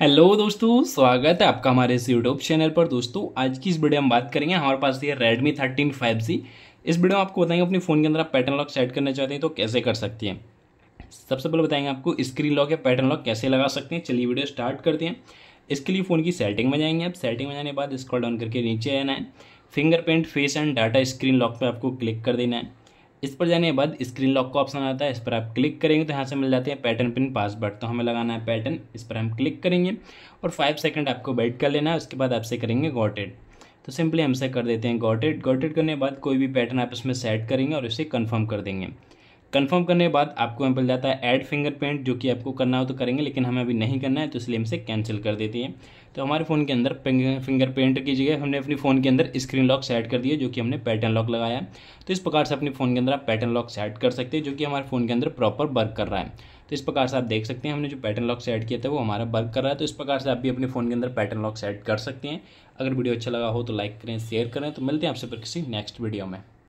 hello दोस्तों स्वागत है आपका हमारे इस यूट्यूब चैनल पर दोस्तों आज की इस वीडियो में बात करेंगे हमारे पास ये Redmi 13 5G इस वीडियो में आपको बताएंगे अपने फ़ोन के अंदर आप पैटर्न लॉक सेट करना चाहते हैं तो कैसे कर सकती हैं सबसे पहले बताएंगे आपको स्क्रीन लॉक या पैटर्न लॉक कैसे लगा सकते हैं चलिए वीडियो स्टार्ट करते हैं इसके लिए फ़ोन की सेटिंग में जाएंगे आप सेटिंग में जाने के बाद स्क्रॉल डाउन करके नीचे आना है fingerprint face and data screen lock पर आपको क्लिक कर देना है इस पर जाने के बाद स्क्रीन लॉक का ऑप्शन आता है इस पर आप क्लिक करेंगे तो यहाँ से मिल जाते हैं पैटर्न पिन पासवर्ड तो हमें लगाना है पैटर्न इस पर हम क्लिक करेंगे और फाइव सेकंड आपको वेट कर लेना है उसके बाद आपसे करेंगे गॉटेड तो सिंपली हमसे कर देते हैं गॉटेड गॉटेड करने के बाद कोई भी पैटर्न आप इसमें सेट करेंगे और इसे कन्फर्म कर देंगे कंफर्म करने के बाद आपको यहाँ पर जाता है ऐड फिंगरप्रिंट जो कि आपको करना हो तो करेंगे लेकिन हमें अभी नहीं करना है तो इसलिए हमसे कैंसिल कर देती है तो हमारे फ़ोन के अंदर फिंगरप्रिंट की जगह हमने अपने फ़ोन के अंदर स्क्रीन लॉक सेट कर दिया जो कि हमने पैटर्न लॉक लगाया है तो इस प्रकार से अपने फ़ोन के अंदर आप पैटर्न लॉक सेट कर सकते हैं जो कि हमारे फ़ोन के अंदर प्रॉपर वर्क कर रहा है तो इस प्रकार से आप देख सकते हैं हमने जो पैटर्न लॉक सेट किया था वो हमारा वर्क कर रहा है तो इस प्रकार से आप भी अपने फ़ोन के अंदर पैटर्न लॉक सेट कर सकते हैं अगर वीडियो अच्छा लगा हो तो लाइक करें शेयर करें तो मिलते हैं आपसे पर किसी नेक्स्ट वीडियो में